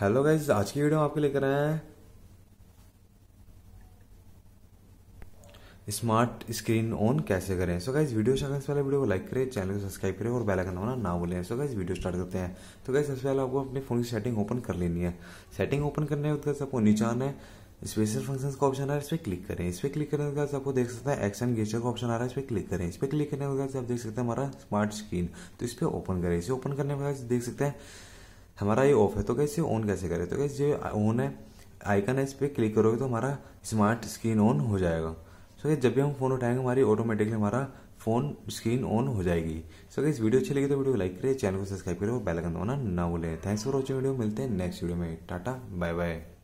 hello guys आज की video आपके लेकर आए हैं स्मार्ट स्क्रीन ऑन कैसे करें सो गाइज वीडियो से पहले वीडियो को लाइक करें चैनल को सब्सक्राइब करें और बेल आइकन दबाना ना भूलें सो गाइज वीडियो स्टार्ट करते हैं तो गाइज सबसे पहले आपको अपने फोन की सेटिंग ओपन कर लेनी है सेटिंग ओपन करने के बाद आपको नीचे आना है स्पेशल फंक्शन का ऑप्शन आ रहा है इस पर क्लिक करें इस पर क्लिक करने के बाद आपको देख सकते हैं एक्शन गेचर का ऑप्शन आ रहा है इस पर क्लिक करें इस पर क्लिक करने के बाद आप देख सकते हैं हमारा स्मार्ट स्क्रीन तो इस पर ओपन करें इसे ओपन करने के बाद देख सकते हैं हमारा ये ऑफ है तो कैसे ऑन कैसे करें तो कैसे जो ऑन है आइकन है इस पर क्लिक करोगे तो हमारा स्मार्ट स्क्रीन ऑन हो जाएगा सो जब भी हम फ़ोन उठाएंगे हमारी ऑटोमेटिकली हमारा फ़ोन स्क्रीन ऑन हो जाएगी सो इस वीडियो अच्छी लगी तो वीडियो को लाइक करें चैनल को सब्सक्राइब करें और बेल आइकन दबाना ना भूलें थैंक्स फॉर वॉचिंग वीडियो मिलते हैं नेक्स्ट वीडियो में टाटा बाय बाय